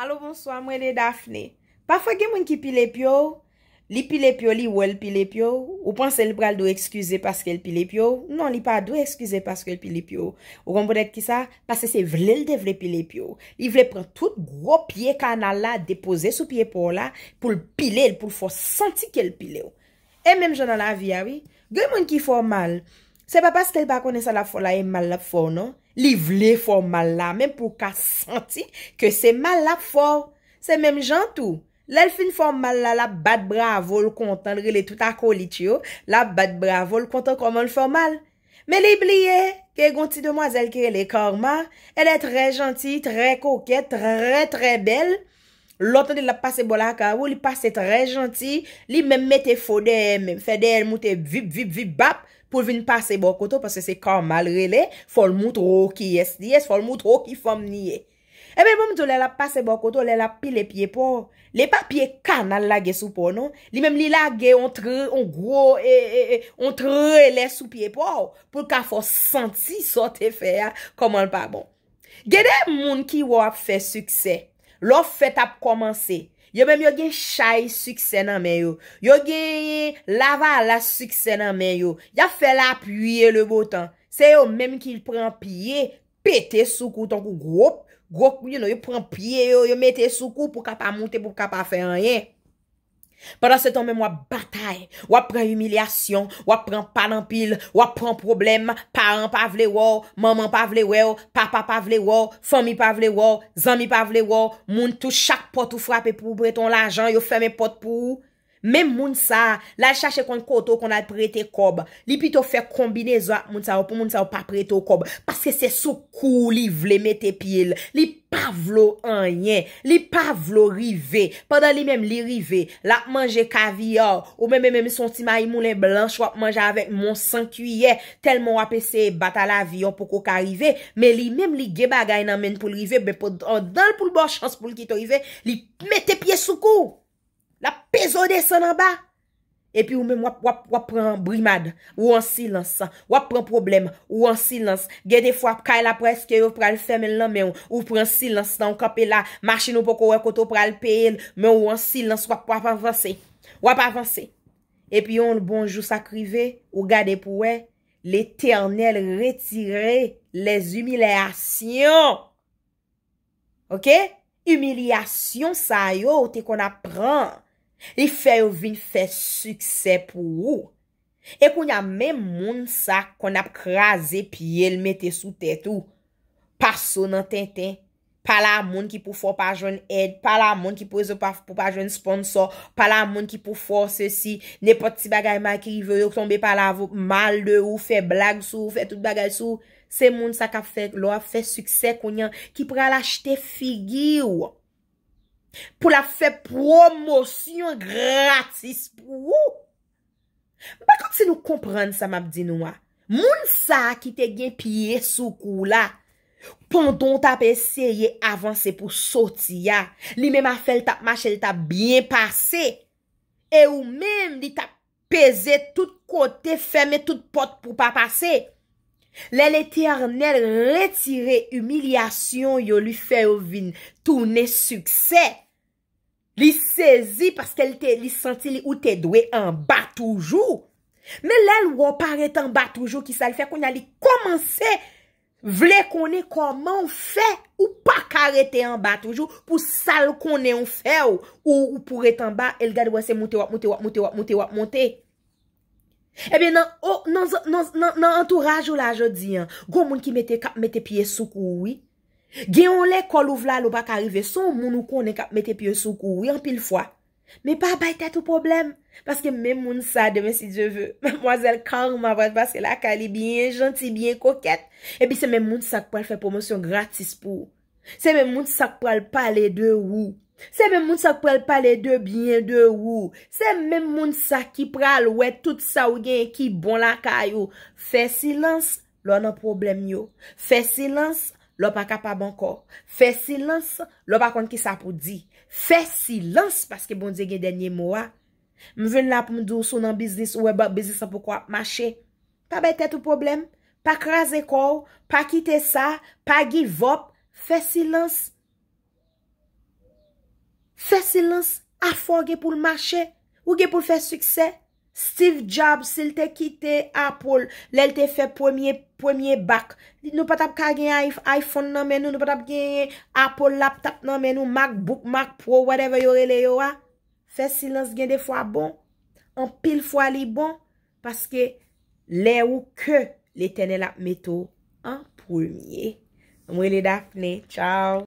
Alo bonso a mwen e Daphne, pa fwa gen mwen ki pile pyo, li pile pyo li wèl pile pyo, ou panse li pral do ekskuse paske li pile pyo, non li pa do ekskuse paske li pile pyo. Ou konpou dek ki sa, pase se vle l de vle pile pyo, li vle pren tout gro pye kanal la depose sou pye pou la pou l pile l pou l fwa senti ke l pile w. E menm jen an la vi awi, gen mwen ki fwa mal, se pa paske l ba kone sa la fwa la e mal la fwa nou. li vle fwa mal la menm pou ka santi ke se mal la fwa, se menm jantou. Lèl fin fwa mal la, la bat bravo l kontan, li lè tout akolityo, la bat bravo l kontan koman l fwa mal. Men li bliye, ke gonti demwazel ki lè korma, lè trè janti, trè koket, trè trè bel. Lotan de la pase bo la ka ou, li pase tre janti, li mem mette fode, fede, moute, vip, vip, vip, bap, pou vin pase bo koto, pase se kan malre le, fol moutro ki yes, diyes, fol moutro ki fom niye. Ebe mou moutro le eh bon, la pase bo koto, le la pile pie po, le pa pie kan al lage sou po, non? Li mem li lage, ontre, ontro, e, e, e, ontre le sou pie po, pou ka fos santi sote fe, ya, koman pa bon. Gede moun ki wap fe suksè? Lò fèt ap komanse, yo mèm yo gen chay souk sè nan men yo, yo gen lava la souk sè nan men yo, ya fè la ap yoye le botan. Se yo mèm ki pren piye, pète souk ou ton kou gwo, gwo kou yo nou yo pren piye yo, yo mette souk ou pou kap a monte pou kap a fè an yen. Padan se ton men wap batay, wap pren humilyasyon, wap pren panampil, wap pren problem, paran pa vle wò, maman pa vle wè wò, papa pa vle wò, fami pa vle wò, zanmi pa vle wò, moun tou chak pot ou frape pou bre ton lajan, yo fème pot pou ou. Mem moun sa, la chache kon koto kon la prete kob, li pito fe kombine zwa moun sa ou pou moun sa ou pa prete o kob. Paske se soukou li vle mette pil, li pavlo anyen, li pavlo rive, padan li menm li rive, la manje kavyor, ou menm menm son si maymou le blanch wap manja avek moun sankuyen, tel moun wapese bata la vyon pou koka rive, menm li menm li ge bagay nan menm pou rive, be podan pou lbo chans pou lkito rive, li mette pie soukou. La pezo de san an ba. E pi ou men wap wap wap pran brimad. Wap pran problem. Wap pran silans. Ge def wap kay la preske yo pran femen nan men. Wap pran silans nan kope la. Marche nou poko wakoto pran lpn. Men wap pran silans. Wap avanse. Wap avanse. E pi yon bonjou sakrive. Ou gade pouwe. Le ternel retire. Lez umilyasyon. Ok? Umilyasyon sa yo. Ou te kon ap pran. Li fè yon vin fè suksè pou ou. E koun yon men moun sa kon ap krasè pi el metè sou tèt ou. Passo nan ten ten. Palan moun ki pou fò pa joun ed, palan moun ki pou fò pa joun sponsor, palan moun ki pou fò se si ne pot ti bagayman ki yon tombe palan mal de ou, fè blag sou, fè tout bagay sou. Se moun sa ka fè lò, fè suksè koun yon ki pral achte figi ou. pou la fè promosyon gratis pou ou. Bakot se nou kompran sa map di nou a, moun sa ki te gen piye sou kou la, pondon tap eseye avanse pou soti ya, li mem a fèl tap mache li tap bien pase, e ou mem li tap pese tout kote, fème tout pot pou pa pase. Lè l'éternel rétirè humilyasyon yo li fè ou vin toune sukse, li sezi paske li senti li ou te dwe an batoujou. Mè lè l wop arèt an batoujou ki sal fè kon a li komanse vle konè koman fè ou pa karetè an batoujou pou sal konè ou fè ou ou pou rèt an bat, el gade wase moutè wap moutè wap moutè wap moutè wap moutè. Ebi nan entouraj ou la jodi, gwo moun ki mette kap mette piye soukoui, gen yon le kol ou vla lou bak arive, son moun ou konen kap mette piye soukoui an pil fwa. Me pa bay tèt ou problem, paske men moun sa demen si dje vwe, men mwazel karm avat paske la kali bien janti, bien koket, ebi se men moun sa kwa l fè promosyon gratis pou, se men moun sa kwa l pale de wou. Se men moun sa k pou el pale de bien de ou, se men moun sa ki pral we tout sa ou gen ki bon la kayo, fe silans, lò nan problem yo, fe silans, lò pa kapab an kor, fe silans, lò pa kont ki sa pou di, fe silans, paske bon di gen denye mou a, mwen la pou mdou sou nan bizis ou e bak bizis sa pou kwa, mache, pa bay tetou problem, pa kraze kor, pa kite sa, pa gi vop, fe silans, Fè silens a fò gè pou l'machè. Ou gè pou l'fè suksè. Steve Jobs, sil te kite Apple, lèl te fè pwemye bak. Nou patap ka gen iPhone nan men nou, nou patap gen Apple laptop nan men nou, Macbook, Mac Pro, whatever yore lè yo a. Fè silens gen defwa bon. An pil fwa li bon. Paske lè ou kè lè tene lèp meto an pwemye. Mwen lè dafne, chow.